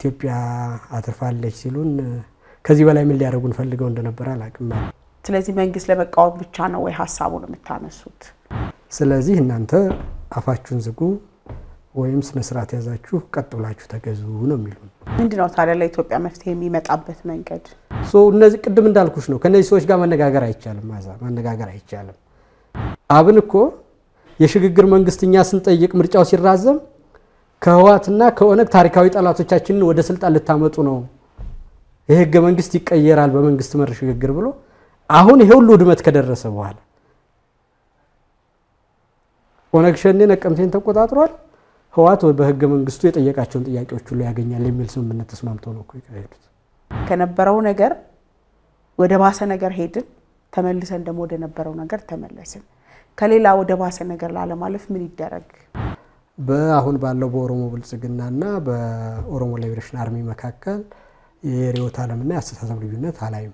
ኢትዮጵያ አትርፋለች ሲሉን ከዚህ በላይ ምን ሊያደርጉን ፈልገው እንደነበረ አላቅም። ስለዚህ መንግስት ለመቃወም ብቻ ነው ወይ ሀሳቡን የምታነሱት? ስለዚህ እናንተ አፋችሁን ዝጉ ወይም ስነስርዓት ያዛችሁ ቀጥ ብላችሁ ተገዙ ነው የሚሉ። ነው ታዲያ ለኢትዮጵያ መፍትሄ የሚመጣበት መንገድ? እነዚህ ቅድም እንዳልኩሽ ነው። ከእነዚህ ሰዎች ጋር መነጋገር አይቻልም፣ ማዛ መነጋገር አይቻልም። አብን እኮ የሽግግር መንግስት እኛ ስንጠይቅ ምርጫው ሲራዘም ከህዋትና ከኦነግ ታሪካዊ ጠላቶቻችንን ወደ ስልጣን ልታመጡ ነው፣ የህገ መንግስት ይቀየራል በመንግስት መር ሽግግር ብሎ አሁን ይሄ ሁሉ ውድመት ከደረሰ በኋላ ኦነግ ሸኔ ነቀምቴን ተቆጣጥሯል። ህዋት በህገ መንግስቱ የጠየቃቸውን ጥያቄዎች ሁሉ ያገኛል የሚል ስምምነት ተስማምተው ነው የሄዱት። ከነበረው ነገር ወደ ባሰ ነገር ሄድን፣ ተመልሰን ደግሞ ወደ ነበረው ነገር ተመለስን። ከሌላ ወደ ባሰ ነገር ላለማለፍ ምን ይደረግ? በአሁን ባለው በኦሮሞ ብልጽግናና በኦሮሞ ሊበሬሽን አርሚ መካከል የርዕዮተ ዓለምና የአስተሳሰብ ልዩነት አላይም።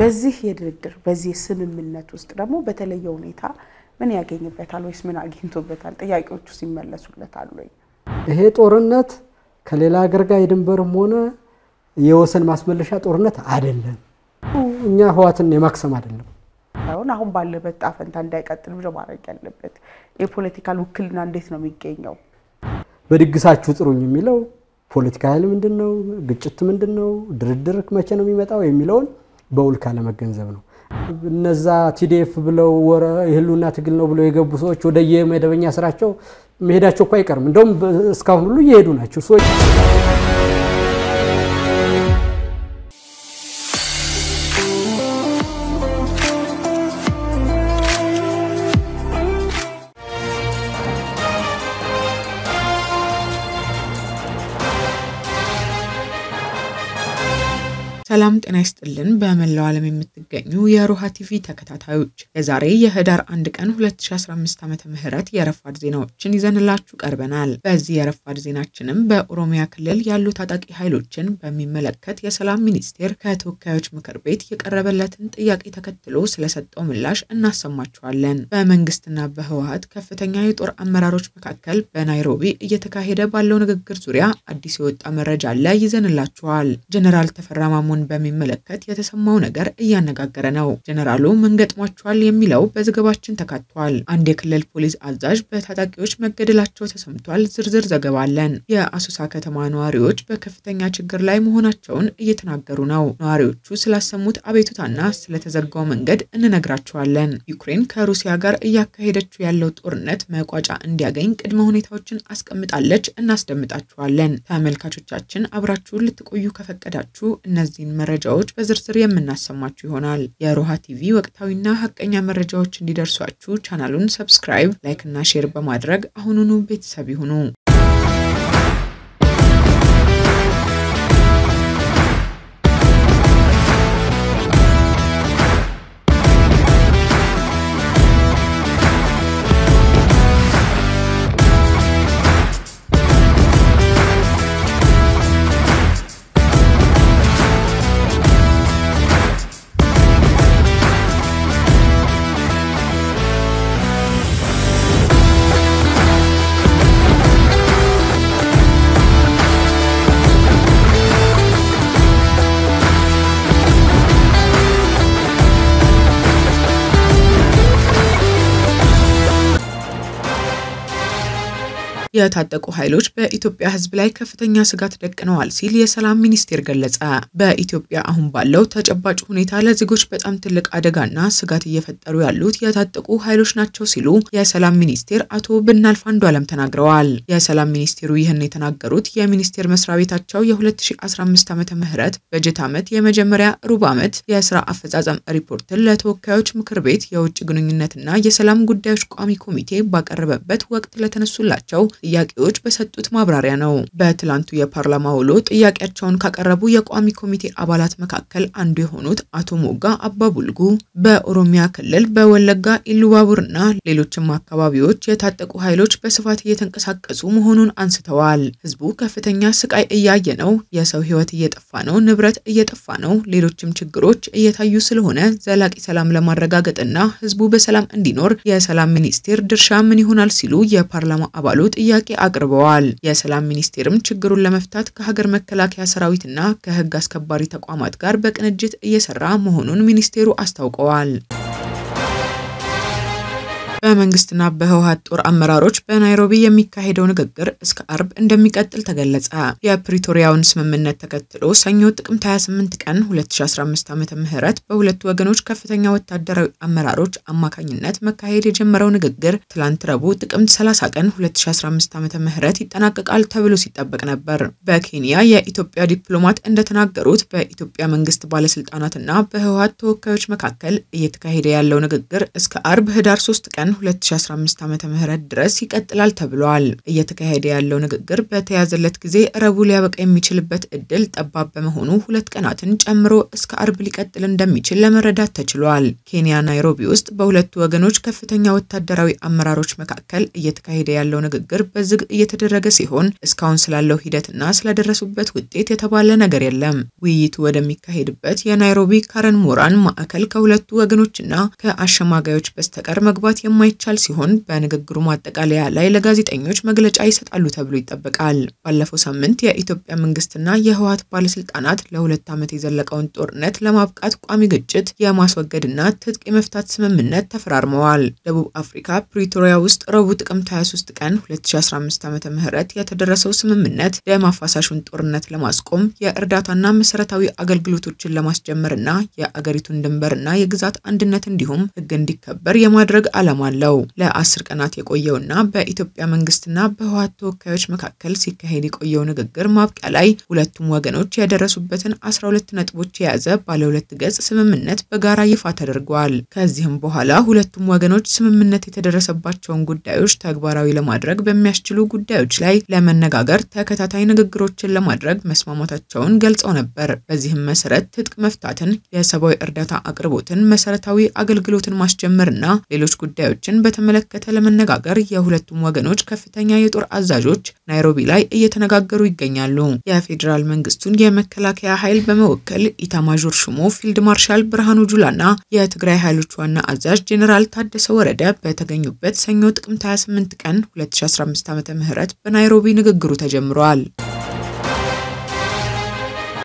በዚህ የድርድር በዚህ ስምምነት ውስጥ ደግሞ በተለየ ሁኔታ ምን ያገኝበታል ወይስ ምን አግኝቶበታል? ጥያቄዎቹ ሲመለሱለት አሉ። ይሄ ጦርነት ከሌላ ሀገር ጋር የድንበርም ሆነ የወሰን ማስመለሻ ጦርነት አይደለም። እኛ ህዋትን የማክሰም አይደለም ሳይሆን አሁን ባለበት ጣፈንታ እንዳይቀጥል ብሎ ማድረግ ያለበት የፖለቲካል ውክልና እንዴት ነው የሚገኘው? በድግሳችሁ ጥሩኝ የሚለው ፖለቲካ ኃይል ምንድን ነው፣ ግጭት ምንድን ነው፣ ድርድር መቼ ነው የሚመጣው የሚለውን በውል ካለመገንዘብ ነው። እነዛ ቲዲኤፍ ብለው ወረ የህልውና ትግል ነው ብለው የገቡ ሰዎች ወደ የመደበኛ ስራቸው መሄዳቸው እኮ አይቀርም። እንደውም እስካሁን ሁሉ እየሄዱ ናቸው ሰዎች ሰላም ጤና ይስጥልን። በመላው ዓለም የምትገኙ የሮሃ ቲቪ ተከታታዮች የዛሬ የህዳር 1 ቀን 2015 ዓ ም የረፋድ ዜናዎችን ይዘንላችሁ ቀርበናል። በዚህ የረፋድ ዜናችንም በኦሮሚያ ክልል ያሉ ታጣቂ ኃይሎችን በሚመለከት የሰላም ሚኒስቴር ከተወካዮች ምክር ቤት የቀረበለትን ጥያቄ ተከትሎ ስለሰጠው ምላሽ እናሰማችኋለን። በመንግስትና በህወሀት ከፍተኛ የጦር አመራሮች መካከል በናይሮቢ እየተካሄደ ባለው ንግግር ዙሪያ አዲስ የወጣ መረጃ ላይ ይዘንላችኋል። ጀነራል ተፈራ ማሞን በሚመለከት የተሰማው ነገር እያነጋገረ ነው። ጀነራሉ ምን ገጥሟቸዋል የሚለው በዘገባችን ተካቷል። አንድ የክልል ፖሊስ አዛዥ በታጣቂዎች መገደላቸው ተሰምቷል። ዝርዝር ዘገባ አለን። የአሶሳ ከተማ ነዋሪዎች በከፍተኛ ችግር ላይ መሆናቸውን እየተናገሩ ነው። ነዋሪዎቹ ስላሰሙት አቤቱታና ስለተዘጋው መንገድ እንነግራቸዋለን። ዩክሬን ከሩሲያ ጋር እያካሄደችው ያለው ጦርነት መቋጫ እንዲያገኝ ቅድመ ሁኔታዎችን አስቀምጣለች። እናስደምጣችኋለን። ተመልካቾቻችን አብራችሁን ልትቆዩ ከፈቀዳችሁ እነዚህን መረጃዎች በዝርዝር የምናሰማችሁ ይሆናል። የሮሃ ቲቪ ወቅታዊና ሀቀኛ መረጃዎች እንዲደርሷችሁ ቻናሉን ሰብስክራይብ፣ ላይክ እና ሼር በማድረግ አሁኑኑ ቤተሰብ ይሁኑ። የታጠቁ ኃይሎች በኢትዮጵያ ሕዝብ ላይ ከፍተኛ ስጋት ደቅነዋል ሲል የሰላም ሚኒስቴር ገለጸ። በኢትዮጵያ አሁን ባለው ተጨባጭ ሁኔታ ለዜጎች በጣም ትልቅ አደጋና ስጋት እየፈጠሩ ያሉት የታጠቁ ኃይሎች ናቸው ሲሉ የሰላም ሚኒስቴር አቶ ብናልፍ አንዱዓለም ተናግረዋል። የሰላም ሚኒስቴሩ ይህን የተናገሩት የሚኒስቴር መስሪያ ቤታቸው የ2015 ዓ ምህረት በጀት ዓመት የመጀመሪያ ሩብ ዓመት የስራ አፈጻጸም ሪፖርትን ለተወካዮች ምክር ቤት የውጭ ግንኙነትና የሰላም ጉዳዮች ቋሚ ኮሚቴ ባቀረበበት ወቅት ለተነሱላቸው ጥያቄዎች በሰጡት ማብራሪያ ነው። በትላንቱ የፓርላማ ውሎ ጥያቄያቸውን ካቀረቡ የቋሚ ኮሚቴ አባላት መካከል አንዱ የሆኑት አቶ ሞጋ አባቡልጉ በኦሮሚያ ክልል በወለጋ ኢሉባቡርና ሌሎችም አካባቢዎች የታጠቁ ኃይሎች በስፋት እየተንቀሳቀሱ መሆኑን አንስተዋል። ህዝቡ ከፍተኛ ስቃይ እያየ ነው፣ የሰው ህይወት እየጠፋ ነው፣ ንብረት እየጠፋ ነው፣ ሌሎችም ችግሮች እየታዩ ስለሆነ ዘላቂ ሰላም ለማረጋገጥና ህዝቡ በሰላም እንዲኖር የሰላም ሚኒስቴር ድርሻ ምን ይሆናል ሲሉ የፓርላማ አባሉ ጥያቄ ጥያቄ አቅርበዋል። የሰላም ሚኒስቴርም ችግሩን ለመፍታት ከሀገር መከላከያ ሰራዊትና ከህግ አስከባሪ ተቋማት ጋር በቅንጅት እየሰራ መሆኑን ሚኒስቴሩ አስታውቀዋል። በመንግስትና በህወሀት ጦር አመራሮች በናይሮቢ የሚካሄደው ንግግር እስከ አርብ እንደሚቀጥል ተገለጸ። የፕሪቶሪያውን ስምምነት ተከትሎ ሰኞ ጥቅምት 28 ቀን 2015 ዓ ም በሁለቱ ወገኖች ከፍተኛ ወታደራዊ አመራሮች አማካኝነት መካሄድ የጀመረው ንግግር ትላንት ረቡዕ ጥቅምት 30 ቀን 2015 ዓ ም ይጠናቀቃል ተብሎ ሲጠበቅ ነበር። በኬንያ የኢትዮጵያ ዲፕሎማት እንደተናገሩት በኢትዮጵያ መንግስት ባለስልጣናትና በህወሀት ተወካዮች መካከል እየተካሄደ ያለው ንግግር እስከ አርብ ህዳር 3 ቀን 2015 ዓ ም ድረስ ይቀጥላል ተብሏል። እየተካሄደ ያለው ንግግር በተያዘለት ጊዜ ረቡዕ ሊያበቃ የሚችልበት እድል ጠባብ በመሆኑ ሁለት ቀናትን ጨምሮ እስከ አርብ ሊቀጥል እንደሚችል ለመረዳት ተችሏል። ኬንያ ናይሮቢ ውስጥ በሁለቱ ወገኖች ከፍተኛ ወታደራዊ አመራሮች መካከል እየተካሄደ ያለው ንግግር በዝግ እየተደረገ ሲሆን እስካሁን ስላለው ሂደትና ስለደረሱበት ውጤት የተባለ ነገር የለም። ውይይቱ ወደሚካሄድበት የናይሮቢ ካረን ሞራን ማዕከል ከሁለቱ ወገኖችና ከአሸማጋዮች በስተቀር መግባት የማይ የማይቻል ሲሆን በንግግሩ ማጠቃለያ ላይ ለጋዜጠኞች መግለጫ ይሰጣሉ ተብሎ ይጠበቃል። ባለፈው ሳምንት የኢትዮጵያ መንግስትና የህወሀት ባለስልጣናት ለሁለት ዓመት የዘለቀውን ጦርነት ለማብቃት ቋሚ ግጭት የማስወገድና ትጥቅ የመፍታት ስምምነት ተፈራርመዋል። ደቡብ አፍሪካ ፕሪቶሪያ ውስጥ ረቡዕ ጥቅምት 23 ቀን 2015 ዓ ም የተደረሰው ስምምነት ደም አፋሳሹን ጦርነት ለማስቆም የእርዳታና መሰረታዊ አገልግሎቶችን ለማስጀመርና የአገሪቱን ድንበርና የግዛት አንድነት እንዲሁም ህግ እንዲከበር የማድረግ ዓላማ አለው። ለአስር ቀናት የቆየውና በኢትዮጵያ መንግስትና በህወሓት ተወካዮች መካከል ሲካሄድ የቆየው ንግግር ማብቂያ ላይ ሁለቱም ወገኖች የደረሱበትን 12 ነጥቦች የያዘ ባለ ሁለት ገጽ ስምምነት በጋራ ይፋ ተደርጓል። ከዚህም በኋላ ሁለቱም ወገኖች ስምምነት የተደረሰባቸውን ጉዳዮች ተግባራዊ ለማድረግ በሚያስችሉ ጉዳዮች ላይ ለመነጋገር ተከታታይ ንግግሮችን ለማድረግ መስማማታቸውን ገልጸው ነበር። በዚህም መሰረት ትጥቅ መፍታትን፣ የሰብአዊ እርዳታ አቅርቦትን፣ መሰረታዊ አገልግሎትን ማስጀመርና ሌሎች ጉዳዮች ጉዳዮችን በተመለከተ ለመነጋገር የሁለቱም ወገኖች ከፍተኛ የጦር አዛዦች ናይሮቢ ላይ እየተነጋገሩ ይገኛሉ። የፌዴራል መንግስቱን የመከላከያ ኃይል በመወከል ኢታማዦር ሹሞ ፊልድ ማርሻል ብርሃኑ ጁላና የትግራይ ኃይሎች ዋና አዛዥ ጄኔራል ታደሰ ወረደ በተገኙበት ሰኞ ጥቅምት 28 ቀን 2015 ም በናይሮቢ ንግግሩ ተጀምሯል።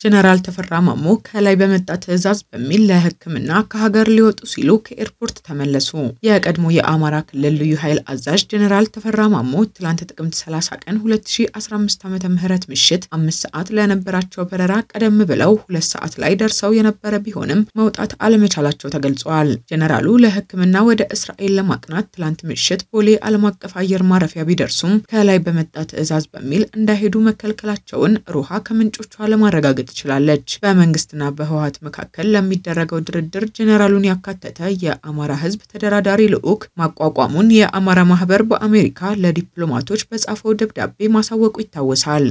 ጀነራል ተፈራ ማሞ ከላይ በመጣ ትዕዛዝ በሚል ለሕክምና ከሀገር ሊወጡ ሲሉ ከኤርፖርት ተመለሱ። የቀድሞ የአማራ ክልል ልዩ ኃይል አዛዥ ጀነራል ተፈራ ማሞ ትላንት ጥቅምት 30 ቀን 2015 ዓ ም ምሽት አምስት ሰዓት ለነበራቸው በረራ ቀደም ብለው ሁለት ሰዓት ላይ ደርሰው የነበረ ቢሆንም መውጣት አለመቻላቸው ተገልጿል። ጀነራሉ ለሕክምና ወደ እስራኤል ለማቅናት ትላንት ምሽት ቦሌ ዓለም አቀፍ አየር ማረፊያ ቢደርሱም ከላይ በመጣ ትዕዛዝ በሚል እንዳይሄዱ መከልከላቸውን ሩሃ ከምንጮቿ ለማረጋገጥ ትችላለች። በመንግስትና በህወሀት መካከል ለሚደረገው ድርድር ጀኔራሉን ያካተተ የአማራ ህዝብ ተደራዳሪ ልዑክ ማቋቋሙን የአማራ ማህበር በአሜሪካ ለዲፕሎማቶች በጻፈው ደብዳቤ ማሳወቁ ይታወሳል።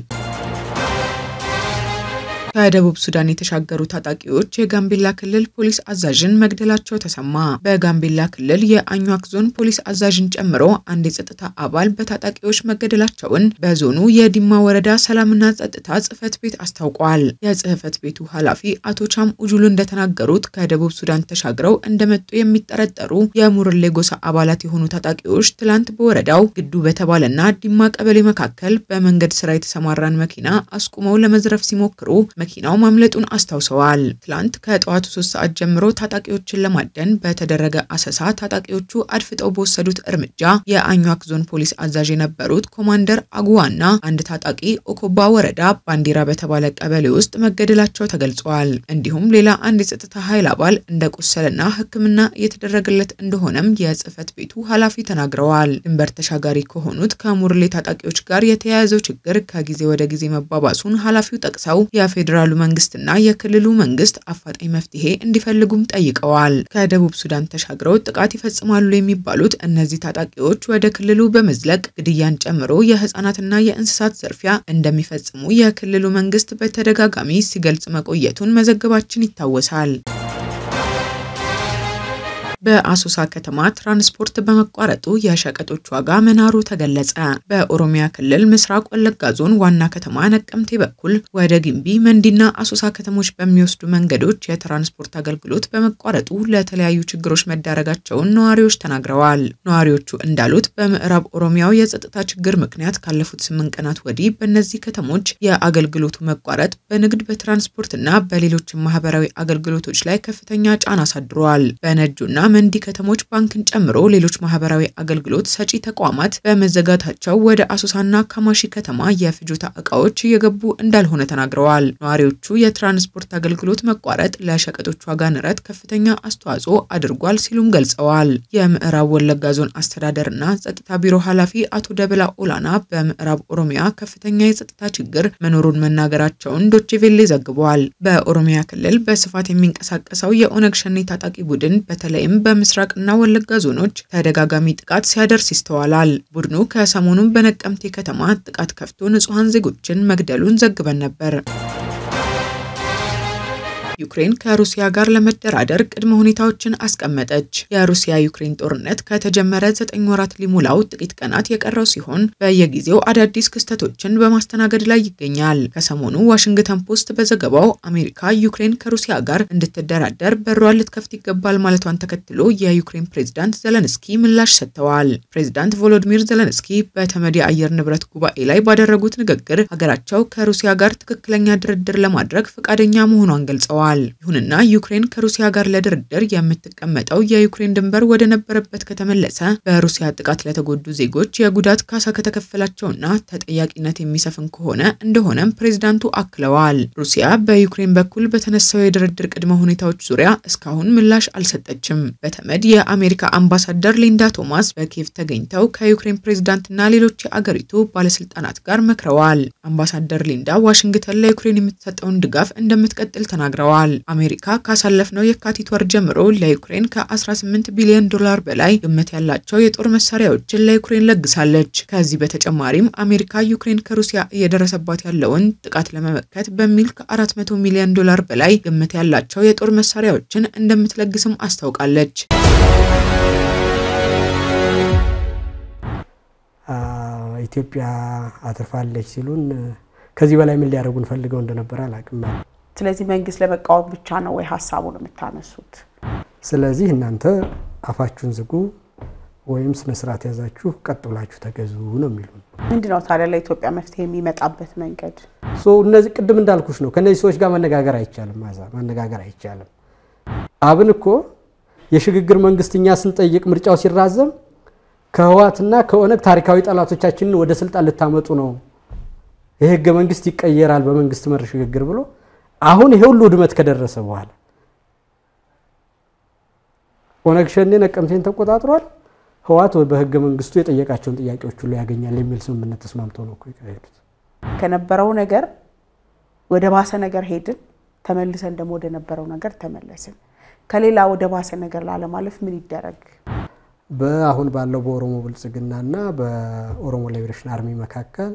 ከደቡብ ሱዳን የተሻገሩ ታጣቂዎች የጋምቤላ ክልል ፖሊስ አዛዥን መግደላቸው ተሰማ። በጋምቤላ ክልል የአኟክ ዞን ፖሊስ አዛዥን ጨምሮ አንድ የጸጥታ አባል በታጣቂዎች መገደላቸውን በዞኑ የዲማ ወረዳ ሰላምና ጸጥታ ጽህፈት ቤት አስታውቋል። የጽህፈት ቤቱ ኃላፊ አቶ ቻም ኡጁሉ እንደተናገሩት ከደቡብ ሱዳን ተሻግረው እንደመጡ የሚጠረጠሩ የሙርሌ ጎሳ አባላት የሆኑ ታጣቂዎች ትላንት በወረዳው ግዱ በተባለና ዲማ ቀበሌ መካከል በመንገድ ስራ የተሰማራን መኪና አስቁመው ለመዝረፍ ሲሞክሩ መኪናው ማምለጡን አስታውሰዋል። ትላንት ከጠዋቱ ሶስት ሰዓት ጀምሮ ታጣቂዎችን ለማደን በተደረገ አሰሳ ታጣቂዎቹ አድፍጠው በወሰዱት እርምጃ የአኟክ ዞን ፖሊስ አዛዥ የነበሩት ኮማንደር አጉዋና አንድ ታጣቂ ኦኮባ ወረዳ ባንዲራ በተባለ ቀበሌ ውስጥ መገደላቸው ተገልጿል። እንዲሁም ሌላ አንድ የጸጥታ ኃይል አባል እንደቆሰለና ሕክምና እየተደረገለት እንደሆነም የጽህፈት ቤቱ ኃላፊ ተናግረዋል። ድንበር ተሻጋሪ ከሆኑት ከሙርሌ ታጣቂዎች ጋር የተያያዘው ችግር ከጊዜ ወደ ጊዜ መባባሱን ኃላፊው ጠቅሰው የፌዴ የፌዴራሉ መንግስትና የክልሉ መንግስት አፋጣኝ መፍትሄ እንዲፈልጉም ጠይቀዋል። ከደቡብ ሱዳን ተሻግረው ጥቃት ይፈጽማሉ የሚባሉት እነዚህ ታጣቂዎች ወደ ክልሉ በመዝለቅ ግድያን ጨምሮ የህፃናትና የእንስሳት ዘርፊያ እንደሚፈጽሙ የክልሉ መንግስት በተደጋጋሚ ሲገልጽ መቆየቱን መዘገባችን ይታወሳል። በአሶሳ ከተማ ትራንስፖርት በመቋረጡ የሸቀጦች ዋጋ መናሩ ተገለጸ። በኦሮሚያ ክልል ምስራቅ ወለጋ ዞን ዋና ከተማ ነቀምቴ በኩል ወደ ግንቢ፣ መንዲና አሶሳ ከተሞች በሚወስዱ መንገዶች የትራንስፖርት አገልግሎት በመቋረጡ ለተለያዩ ችግሮች መዳረጋቸውን ነዋሪዎች ተናግረዋል። ነዋሪዎቹ እንዳሉት በምዕራብ ኦሮሚያው የጸጥታ ችግር ምክንያት ካለፉት ስምንት ቀናት ወዲህ በእነዚህ ከተሞች የአገልግሎቱ መቋረጥ በንግድ በትራንስፖርትና በሌሎች ማህበራዊ አገልግሎቶች ላይ ከፍተኛ ጫና አሳድሯል። በነጁና አመንዲ ከተሞች ባንክን ጨምሮ ሌሎች ማህበራዊ አገልግሎት ሰጪ ተቋማት በመዘጋታቸው ወደ አሶሳና ካማሺ ከተማ የፍጆታ እቃዎች እየገቡ እንዳልሆነ ተናግረዋል። ነዋሪዎቹ የትራንስፖርት አገልግሎት መቋረጥ ለሸቀጦች ዋጋ ንረት ከፍተኛ አስተዋጽኦ አድርጓል ሲሉም ገልጸዋል። የምዕራብ ወለጋ ዞን አስተዳደርና ጸጥታ ቢሮ ኃላፊ አቶ ደበላ ኦላና በምዕራብ ኦሮሚያ ከፍተኛ የጸጥታ ችግር መኖሩን መናገራቸውን ዶችቬሌ ዘግቧል። በኦሮሚያ ክልል በስፋት የሚንቀሳቀሰው የኦነግ ሸኔ ታጣቂ ቡድን በተለይም በምስራቅና ወለጋ ዞኖች ተደጋጋሚ ጥቃት ሲያደርስ ይስተዋላል። ቡድኑ ከሰሞኑን በነቀምቴ ከተማ ጥቃት ከፍቶ ንጹሐን ዜጎችን መግደሉን ዘግበን ነበር። ዩክሬን ከሩሲያ ጋር ለመደራደር ቅድመ ሁኔታዎችን አስቀመጠች። የሩሲያ ዩክሬን ጦርነት ከተጀመረ ዘጠኝ ወራት ሊሞላው ጥቂት ቀናት የቀረው ሲሆን በየጊዜው አዳዲስ ክስተቶችን በማስተናገድ ላይ ይገኛል። ከሰሞኑ ዋሽንግተን ፖስት በዘገባው አሜሪካ ዩክሬን ከሩሲያ ጋር እንድትደራደር በሯን ልትከፍት ይገባል ማለቷን ተከትሎ የዩክሬን ፕሬዝዳንት ዘለንስኪ ምላሽ ሰጥተዋል። ፕሬዚዳንት ቮሎዲሚር ዘለንስኪ በተመድ የአየር ንብረት ጉባኤ ላይ ባደረጉት ንግግር ሀገራቸው ከሩሲያ ጋር ትክክለኛ ድርድር ለማድረግ ፈቃደኛ መሆኗን ገልጸዋል። ተናግረዋል። ይሁንና ዩክሬን ከሩሲያ ጋር ለድርድር የምትቀመጠው የዩክሬን ድንበር ወደ ነበረበት ከተመለሰ በሩሲያ ጥቃት ለተጎዱ ዜጎች የጉዳት ካሳ ከተከፈላቸውና ተጠያቂነት የሚሰፍን ከሆነ እንደሆነም ፕሬዚዳንቱ አክለዋል። ሩሲያ በዩክሬን በኩል በተነሳው የድርድር ቅድመ ሁኔታዎች ዙሪያ እስካሁን ምላሽ አልሰጠችም። በተመድ የአሜሪካ አምባሳደር ሊንዳ ቶማስ በኬቭ ተገኝተው ከዩክሬን ፕሬዚዳንትና ሌሎች የአገሪቱ ባለስልጣናት ጋር መክረዋል። አምባሳደር ሊንዳ ዋሽንግተን ለዩክሬን የምትሰጠውን ድጋፍ እንደምትቀጥል ተናግረዋል። አቅርበዋል። አሜሪካ ካሳለፍነው የካቲት ወር ጀምሮ ለዩክሬን ከ18 ቢሊዮን ዶላር በላይ ግምት ያላቸው የጦር መሳሪያዎችን ለዩክሬን ለግሳለች። ከዚህ በተጨማሪም አሜሪካ ዩክሬን ከሩሲያ እየደረሰባት ያለውን ጥቃት ለመመከት በሚል ከ400 ሚሊዮን ዶላር በላይ ግምት ያላቸው የጦር መሳሪያዎችን እንደምትለግስም አስታውቃለች። ኢትዮጵያ አትርፋለች ሲሉን ከዚህ በላይ ምን ሊያደርጉን ፈልገው እንደነበረ አላቅም። ስለዚህ መንግስት ለመቃወም ብቻ ነው ወይ ሀሳቡን የምታነሱት? ስለዚህ እናንተ አፋችሁን ዝጉ ወይም ስነስርዓት ያዛችሁ ቀጥ ብላችሁ ተገዙ ነው የሚሉ። ነው ታዲያ ለኢትዮጵያ መፍትሄ የሚመጣበት መንገድ? እነዚህ ቅድም እንዳልኩሽ ነው። ከነዚህ ሰዎች ጋር መነጋገር አይቻልም፣ ማዛ መነጋገር አይቻልም። አብን እኮ የሽግግር መንግስት እኛ ስንጠይቅ ምርጫው ሲራዘም ከህዋትና ከኦነግ ታሪካዊ ጠላቶቻችንን ወደ ስልጣን ልታመጡ ነው፣ የህገ መንግስት ይቀየራል በመንግስት መር ሽግግር ብሎ አሁን ይሄ ሁሉ ውድመት ከደረሰ በኋላ ኦነግ ሸኔ ነቀምቴን ተቆጣጥሯል። ህወሓት በህገ መንግስቱ የጠየቃቸውን ጥያቄዎች ሁሉ ያገኛል የሚል ስምምነት ተስማምተው ነው የሄዱት። ከነበረው ነገር ወደ ባሰ ነገር ሄድን፣ ተመልሰን ደግሞ ወደ ነበረው ነገር ተመለስን። ከሌላ ወደ ባሰ ነገር ላለማለፍ ምን ይደረግ? በአሁን ባለው በኦሮሞ ብልጽግናና በኦሮሞ ሊበሬሽን አርሚ መካከል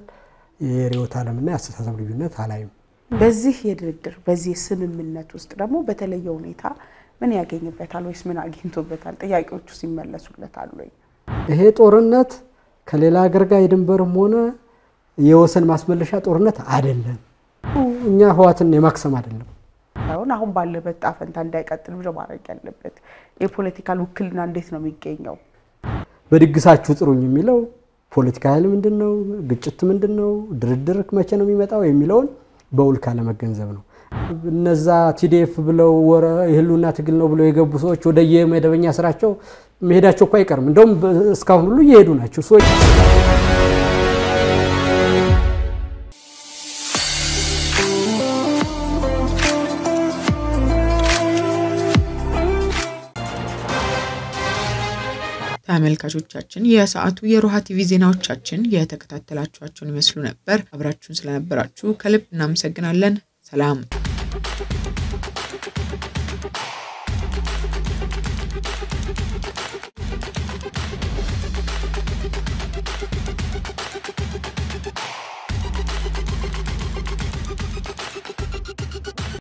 የርዕዮተ ዓለምና የአስተሳሰብ ልዩነት አላይም። በዚህ የድርድር በዚህ ስምምነት ውስጥ ደግሞ በተለየ ሁኔታ ምን ያገኝበታል ወይስ ምን አግኝቶበታል? ጥያቄዎቹ ሲመለሱለታል ወይ? ይሄ ጦርነት ከሌላ ሀገር ጋር የድንበርም ሆነ የወሰን ማስመለሻ ጦርነት አይደለም። እኛ ህዋትን የማክሰም አይደለም ሳይሆን አሁን ባለበት ጣፈንታ እንዳይቀጥል ብሎ ማድረግ ያለበት የፖለቲካል ውክልና እንዴት ነው የሚገኘው? በድግሳችሁ ጥሩኝ የሚለው ፖለቲካ ኃይል ምንድን ነው? ግጭት ምንድን ነው? ድርድር መቼ ነው የሚመጣው የሚለውን በውል ካለመገንዘብ ነው። እነዛ ቲዲኤፍ ብለው ወረ የህልውና ትግል ነው ብለው የገቡ ሰዎች ወደ የመደበኛ ስራቸው መሄዳቸው እኮ አይቀርም። እንደውም እስካሁን ሁሉ እየሄዱ ናቸው። ተመልካቾቻችን የሰዓቱ የሮሃ ቲቪ ዜናዎቻችን የተከታተላችኋቸውን ይመስሉ ነበር። አብራችሁን ስለነበራችሁ ከልብ እናመሰግናለን። ሰላም